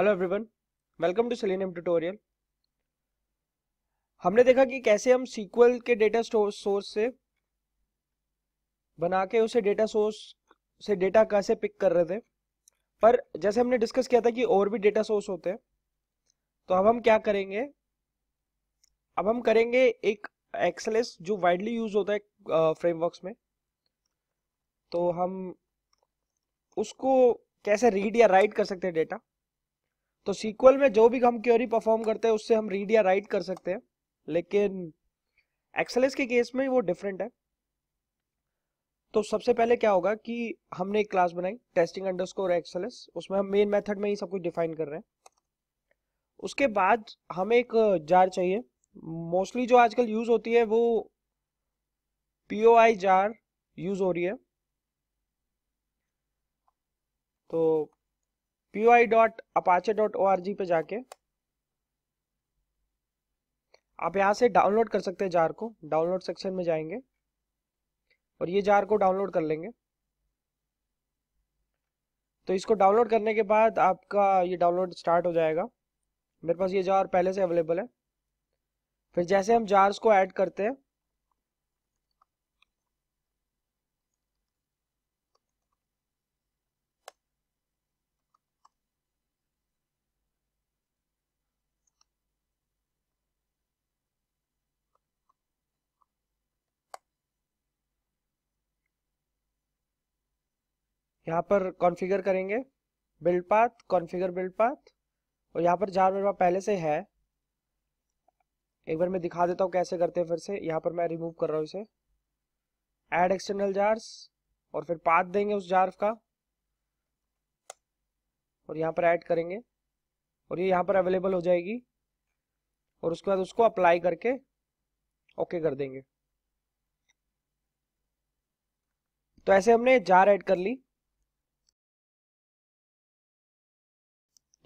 hello everyone welcome to Selenium tutorial हमने देखा कि कैसे हम सीक्वल के डेटा सोर्स से बना के उसे डेटा सोर्स से डेटा कैसे पिक कर रहे थे पर जैसे हमने डिस्कस किया था कि और भी डेटा सोर्स होते हैं तो अब हम क्या करेंगे अब हम करेंगे एक एक्सलेस जो वाइडली यूज होता है फ्रेमवर्क्स में तो हम उसको कैसे रीड या राइट कर सकते हैं डेटा तो सीक्वल में जो भी हम क्वेरी परफॉर्म करते हैं उससे हम रीड या राइट कर सकते हैं लेकिन एक्सएलएस के केस में वो डिफरेंट है तो सबसे पहले क्या होगा कि हमने एक क्लास बनाई टेस्टिंग अंडरस्कोर एक्सएलएस उसमें हम मेन मेथड में ही सब कुछ डिफाइन कर रहे हैं उसके बाद हमें एक जार चाहिए मोस्टली जो आजकल यूज होती है वो पीओआई जार यूज हो रही है तो P Y dot Apache dot O R G पे जाके आप यहाँ से डाउनलोड कर सकते हैं जार को डाउनलोड सेक्शन में जाएंगे और ये जार को डाउनलोड कर लेंगे तो इसको डाउनलोड करने के बाद आपका ये डाउनलोड स्टार्ट हो जाएगा मेरे पास ये जार पहले से अवेलेबल है फिर जैसे हम जार्स को ऐड करते हैं यहाँ पर कॉन्फ़िगर करेंगे build path configure build path और यहाँ पर जहाँ मेरे पास पहले से है एक बार मैं दिखा देता हूँ कैसे करते हैं फिर से यहाँ पर मैं रिमूव कर रहा हूँ इसे एड एक्सटर्नल जार्स और फिर पाथ देंगे उस जार का और यहाँ पर ऐड करेंगे और ये यहाँ पर अवेलेबल हो जाएगी और उसके बाद उसको अप्लाई करके ओके कर देंगे तो ऐसे हमने जार ऐड कर ली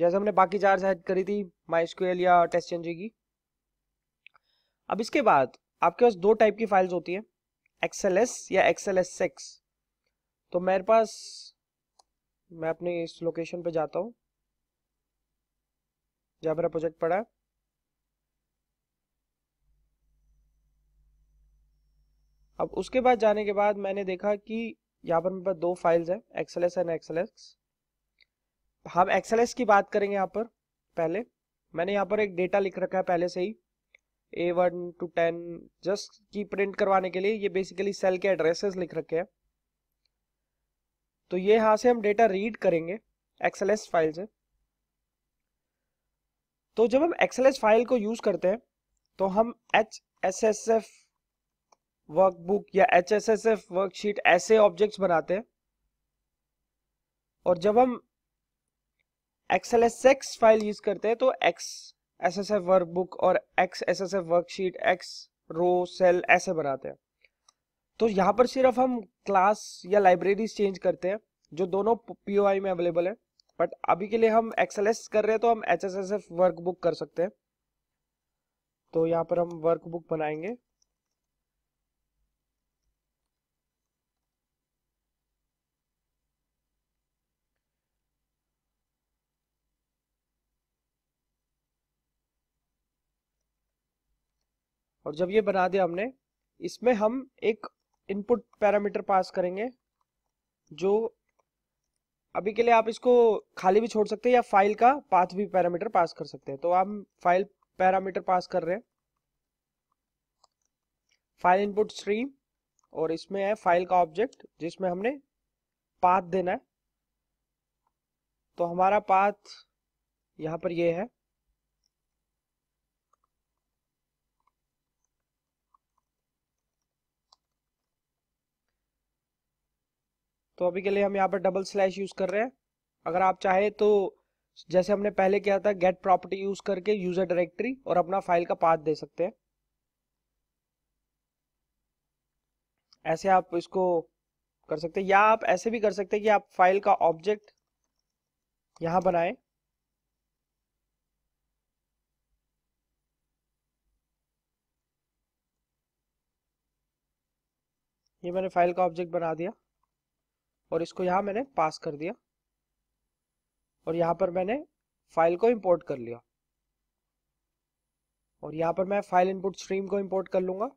जैसे हमने बाकी चार साइड करी थी माई या टेस्ट एनजी की अब इसके बाद आपके पास दो टाइप की फाइल्स होती है एक्सएल या एक्सएल सिक्स तो मेरे पास मैं अपने इस लोकेशन पे जाता हूँ जहाँ मेरा प्रोजेक्ट पड़ा है अब उसके बाद जाने के बाद मैंने देखा कि यहाँ पर मेरे पास दो फाइल्स हैं एक्सएलएस एंड एक्सएलएस हम एक्सएलएस की बात करेंगे यहाँ पर पहले मैंने यहाँ पर एक डेटा लिख रखा है पहले से ही A one to ten just की प्रिंट करवाने के लिए ये बेसिकली सेल के एड्रेसेस लिख रखे हैं तो ये यहां से हम डेटा रीड करेंगे एक्सएलएस फाइल से तो जब हम एक्सएलएस फाइल को यूज करते हैं तो हम H S S F workbook या H S S F worksheet ऐसे ऑब्जेक्ट्स बनाते हैं और जब हम एक्सएल फाइल यूज करते हैं तो X S S F work book और X S S F worksheet X row cell ऐसे बनाते हैं तो यहाँ पर सिर्फ हम क्लास या लाइब्रेरीज चेंज करते हैं जो दोनों पीओआई में अवेलेबल है बट अभी के लिए हम एक्सएल कर रहे हैं तो हम H S S F work book कर सकते हैं तो यहाँ पर हम वर्क बुक बनाएंगे और जब ये बना दिया हमने इसमें हम एक इनपुट पैरामीटर पास करेंगे जो अभी के लिए आप इसको खाली भी छोड़ सकते हैं या फाइल का पाथ भी पैरामीटर पास कर सकते हैं तो हम फाइल पैरामीटर पास कर रहे हैं फाइल इनपुट स्ट्रीम और इसमें है फाइल का ऑब्जेक्ट जिसमें हमने पाथ देना है तो हमारा पाथ यहाँ पर ये है तो अभी के लिए हम यहाँ पर डबल स्लैश यूज कर रहे हैं अगर आप चाहे तो जैसे हमने पहले किया था गेट प्रॉपर्टी यूज करके यूजर डायरेक्टरी और अपना फाइल का पाथ दे सकते हैं ऐसे आप इसको कर सकते हैं या आप ऐसे भी कर सकते हैं कि आप फाइल का ऑब्जेक्ट यहां बनाए ये मैंने फाइल का ऑब्जेक्ट बना दिया और इसको यहाँ मैंने पास कर दिया और यहाँ पर मैंने फाइल को इंपोर्ट कर लिया और यहाँ पर मैं फाइल इनपुट स्ट्रीम को इंपोर्ट कर लूंगा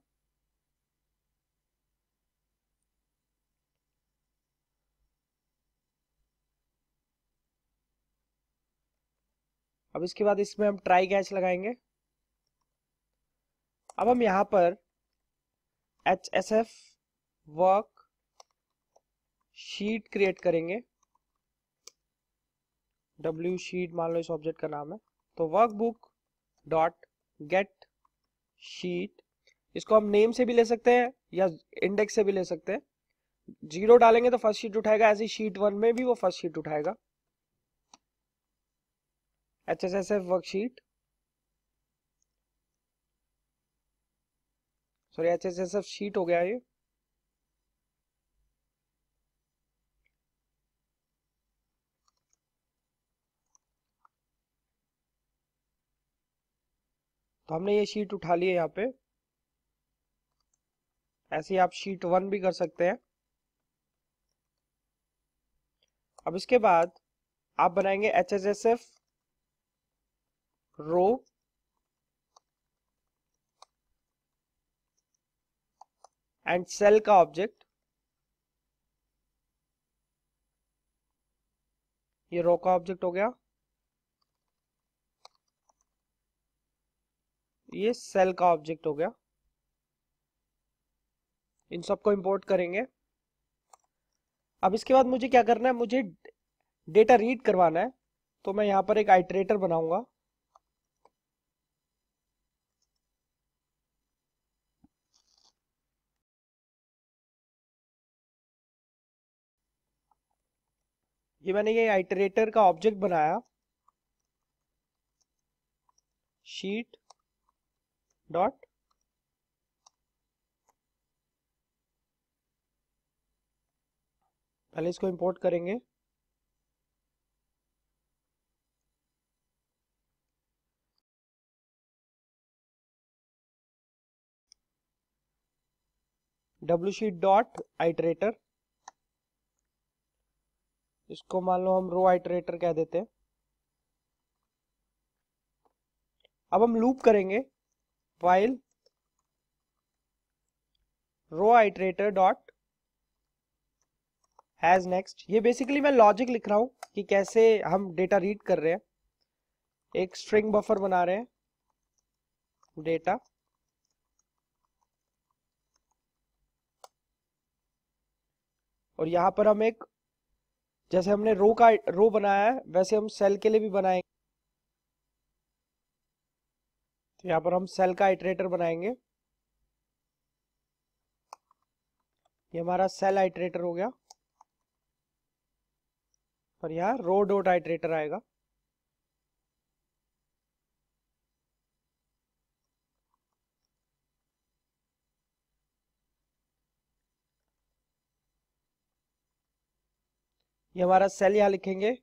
अब इसके बाद इसमें हम ट्राई कैच लगाएंगे अब हम यहां पर H S F work sheet create करेंगे डब्ल्यू शीट मान लो इस ऑब्जेक्ट का नाम है तो वर्कबुक डॉट गेट शीट इसको हम नेम से भी ले सकते हैं या इंडेक्स से भी ले सकते हैं जीरो डालेंगे तो फर्स्ट शीट उठाएगा ऐसी शीट वन में भी वो फर्स्ट शीट उठाएगा H S S F worksheet sorry H S S F sheet हो गया ये तो हमने ये शीट उठा ली है यहाँ पे ऐसे आप शीट वन भी कर सकते हैं अब इसके बाद आप बनाएंगे H H S F row and cell का ऑब्जेक्ट ये रो का ऑब्जेक्ट हो गया ये सेल का ऑब्जेक्ट हो गया इन सबको इंपोर्ट करेंगे अब इसके बाद मुझे क्या करना है मुझे डेटा रीड करवाना है तो मैं यहां पर एक आइटरेटर बनाऊंगा ये मैंने ये आइटरेटर का ऑब्जेक्ट बनाया शीट dot पहले इसको इंपोर्ट करेंगे डब्ल्यू शीट डॉट आइटरेटर इसको मान लो हम रो आइटरेटर कह देते हैं अब हम लूप करेंगे while row iterator dot has next ये बेसिकली मैं लॉजिक लिख रहा हूँ कि कैसे हम डेटा रीड कर रहे हैं एक स्ट्रिंग बफर बना रहे हैं डेटा और यहां पर हम एक जैसे हमने रो का रो बनाया है वैसे हम सेल के लिए भी बनाएंगे तो यहां पर हम सेल का आइटरेटर बनाएंगे ये हमारा सेल आइटरेटर हो गया और यहां रो डॉट आइटरेटर आएगा ये हमारा सेल यहां लिखेंगे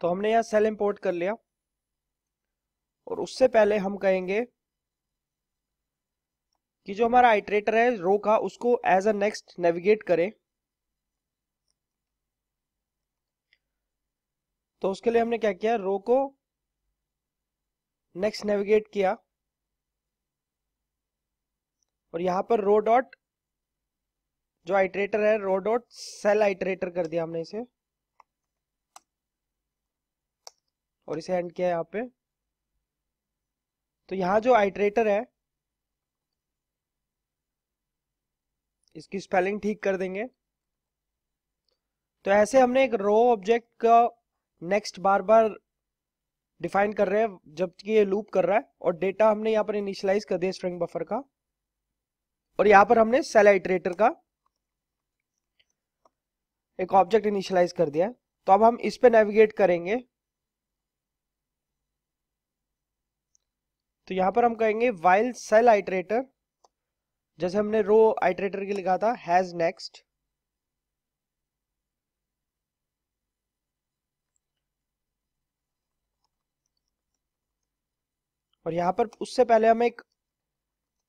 तो हमने यहां सेल इंपोर्ट कर लिया और उससे पहले हम कहेंगे कि जो हमारा आइट्रेटर है रो का उसको एज अ नेक्स्ट नेविगेट करें तो उसके लिए हमने क्या किया रो को नेक्स्ट नेविगेट किया और यहां पर रो डॉट जो आइट्रेटर है रो डॉट सेल आइट्रेटर कर दिया हमने इसे और इसे एंड किया है यहाँ पे तो यहाँ जो आइट्रेटर है इसकी स्पेलिंग ठीक कर देंगे तो ऐसे हमने एक रो ऑब्जेक्ट का नेक्स्ट बार बार डिफाइन कर रहे हैं जबकि ये लूप कर रहा है और डेटा हमने यहाँ पर इनिशियलाइज कर दिया स्ट्रिंग बफर का और यहाँ पर हमने सेल आइट्रेटर का एक ऑब्जेक्ट इनिशियलाइज कर दिया तो अब हम इस पे नेविगेट करेंगे तो यहां पर हम कहेंगे वाइल सेल आइटरेटर जैसे हमने रो आइटरेटर के लिखा था हैज नेक्स्ट और यहां पर उससे पहले हम एक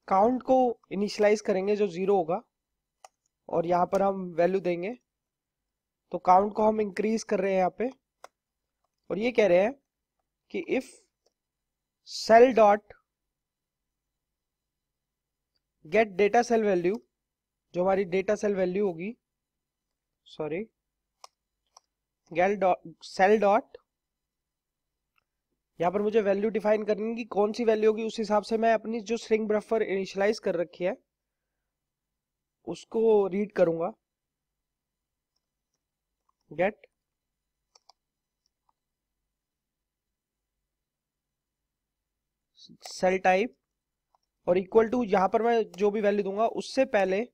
काउंट को इनिशलाइज करेंगे जो जीरो होगा और यहां पर हम वैल्यू देंगे तो काउंट को हम इंक्रीज कर रहे हैं यहां पे और ये कह रहे हैं कि if cell dot get data cell value जो हमारी डेटा सेल वैल्यू होगी sorry get dot cell dot यहां पर मुझे वैल्यू डिफाइन करनी की कौन सी वैल्यू होगी उस हिसाब से मैं अपनी जो स्ट्रिंग ब्रफर इनिशियलाइज कर रखी है उसको रीड करूंगा गेट सेल टाइप और इक्वल टू यहां पर मैं जो भी वैल्यू दूंगा उससे पहले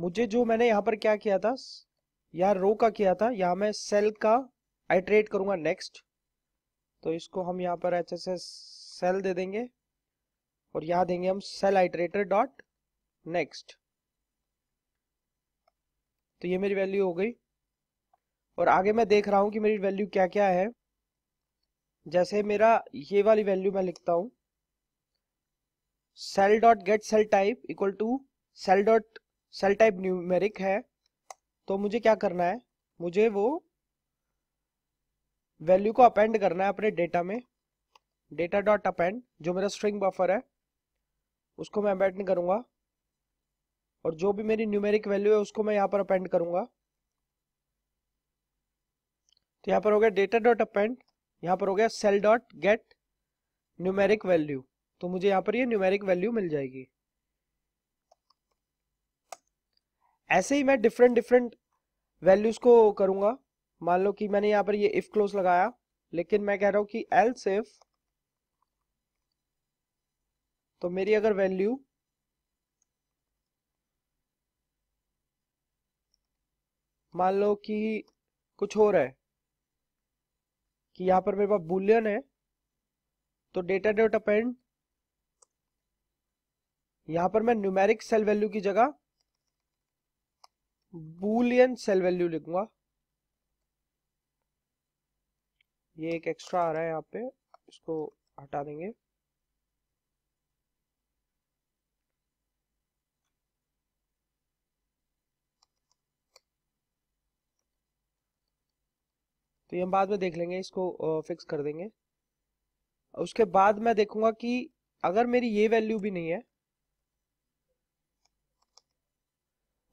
मुझे जो मैंने यहां पर क्या किया था यहाँ रो का किया था यहां मैं सेल का आइट्रेट करूंगा नेक्स्ट तो इसको हम यहां पर एच से सेल दे देंगे और यहां देंगे हम सेल आइट्रेटर डॉट नेक्स्ट तो ये मेरी वैल्यू हो गई और आगे मैं देख रहा हूं कि मेरी वैल्यू क्या क्या है जैसे मेरा ये वाली वैल्यू मैं लिखता हूं cell dot get cell type equal to cell dot cell type numeric है तो मुझे क्या करना है मुझे वो वैल्यू को अपेंड करना है अपने डेटा में डेटा डॉट अपेंड जो मेरा स्ट्रिंग बफर है उसको मैं अपेंड करूंगा और जो भी मेरी न्यूमेरिक वैल्यू है उसको मैं यहाँ पर अपेंड करूंगा तो यहाँ पर हो गया डेटा डॉट अपेंड यहाँ पर हो गया cell dot get numeric value तो मुझे यहाँ पर ये न्यूमेरिक वैल्यू मिल जाएगी ऐसे ही मैं डिफरेंट डिफरेंट वैल्यूज को करूंगा मान लो कि मैंने यहाँ पर ये इफ क्लोज लगाया लेकिन मैं कह रहा हूं कि एल इफ तो मेरी अगर वैल्यू मान लो कि कुछ हो रहा है कि यहां पर मेरे पास बुलियन है तो डेटा डॉट अपेंड यहां पर मैं न्यूमेरिक सेल वैल्यू की जगह बूलियन सेल वैल्यू लिखूंगा ये एक एक्स्ट्रा आ रहा है यहाँ पे इसको हटा देंगे तो ये हम बाद में देख लेंगे इसको फिक्स कर देंगे उसके बाद मैं देखूंगा कि अगर मेरी ये वैल्यू भी नहीं है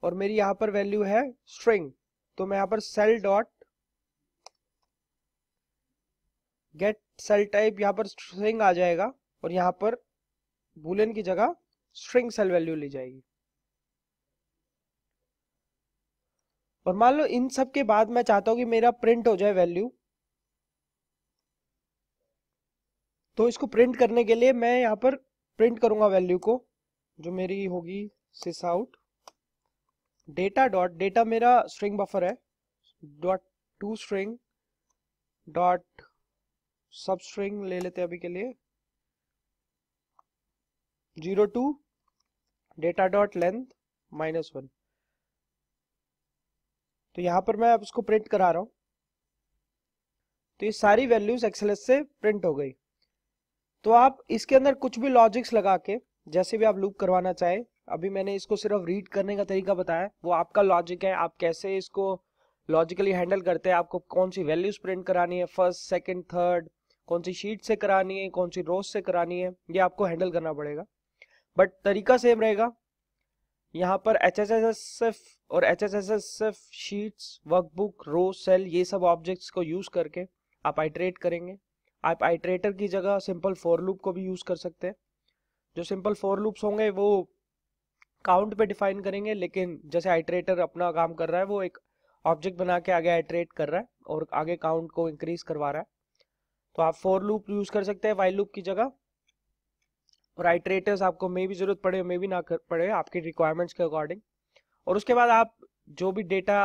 और मेरी यहां पर वैल्यू है स्ट्रिंग तो मैं यहां पर cell dot get cell type यहां पर स्ट्रिंग आ जाएगा और यहां पर बूलियन की जगह स्ट्रिंग सेल वैल्यू ली जाएगी और मान लो इन सब के बाद मैं चाहता हूं कि मेरा प्रिंट हो जाए वैल्यू तो इसको प्रिंट करने के लिए मैं यहां पर प्रिंट करूंगा वैल्यू को जो मेरी होगी sys out data dot data मेरा स्ट्रिंग बफर है dot to string dot sub string ले लेते हैं अभी के लिए zero to data dot length minus one तो यहां पर मैं अब उसको प्रिंट करा रहा हूं तो ये सारी वैल्यूज एक्सएलएस से प्रिंट हो गई तो आप इसके अंदर कुछ भी लॉजिक्स लगा के जैसे भी आप लूप करवाना चाहे अभी मैंने इसको सिर्फ रीड करने का तरीका बताया वो आपका लॉजिक है आप कैसे इसको लॉजिकली हैंडल करते हैं आपको कौन सी वैल्यूज प्रिंट करानी है फर्स्ट सेकंड थर्ड कौन सी शीट से करानी है कौन सी रोज से करानी है ये आपको हैंडल करना पड़ेगा बट तरीका सेम रहेगा यहाँ पर H S S S F और H S S S F sheets workbook row cell ये सब ऑब्जेक्ट्स को यूज़ करके आप आइट्रेट करेंगे आप आइट्रेटर की जगह सिंपल फोर लूप को भी यूज़ कर सकते हैं जो सिंपल फोर लूप्स होंगे वो काउंट पे डिफाइन करेंगे लेकिन जैसे आइट्रेटर अपना काम कर रहा है वो एक ऑब्जेक्ट बना के आगे आइट्रेट कर रहा है और आगे काउंट को इंक्रीज करवा रहा है तो आप फोर लूप यूज कर सकते हैं वाइल लूप की जगह और आइट्रेटर्स आपको मे भी जरूरत पड़े मे भी ना कर पड़े आपकी रिक्वायरमेंट्स के अकॉर्डिंग और उसके बाद आप जो भी डेटा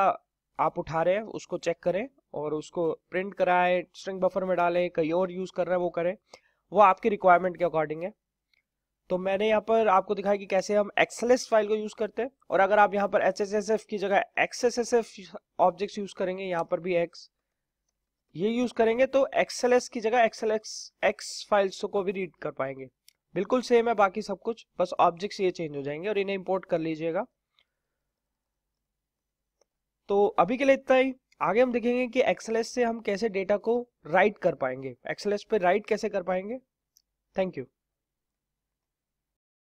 आप उठा रहे हैं उसको चेक करें और उसको प्रिंट कराएं स्ट्रिंग बफर में डालें कहीं और यूज़ कर रहे हैं वो करें वो आपके रिक्वायरमेंट के अकॉर्डिंग है तो मैंने यहाँ पर आपको दिखाया कि कैसे हम एक्सएलएस फाइल को यूज करते हैं और अगर आप यहाँ पर एच की जगह एक्सएसएसएफ ऑब्जेक्ट्स यूज करेंगे यहाँ पर भी एक्स ये यूज करेंगे तो एक्सएलएस की जगह एक्सएल एक्स फाइल्स को भी रीड कर पाएंगे बिल्कुल सेम है बाकी सब कुछ बस ऑब्जेक्ट्स ये चेंज हो जाएंगे और इन्हें इंपोर्ट कर लीजिएगा तो अभी के लिए इतना ही आगे हम देखेंगे कि एक्सएलएस से हम कैसे डेटा को राइट कर पाएंगे एक्सएलएस पे राइट कैसे कर पाएंगे थैंक यू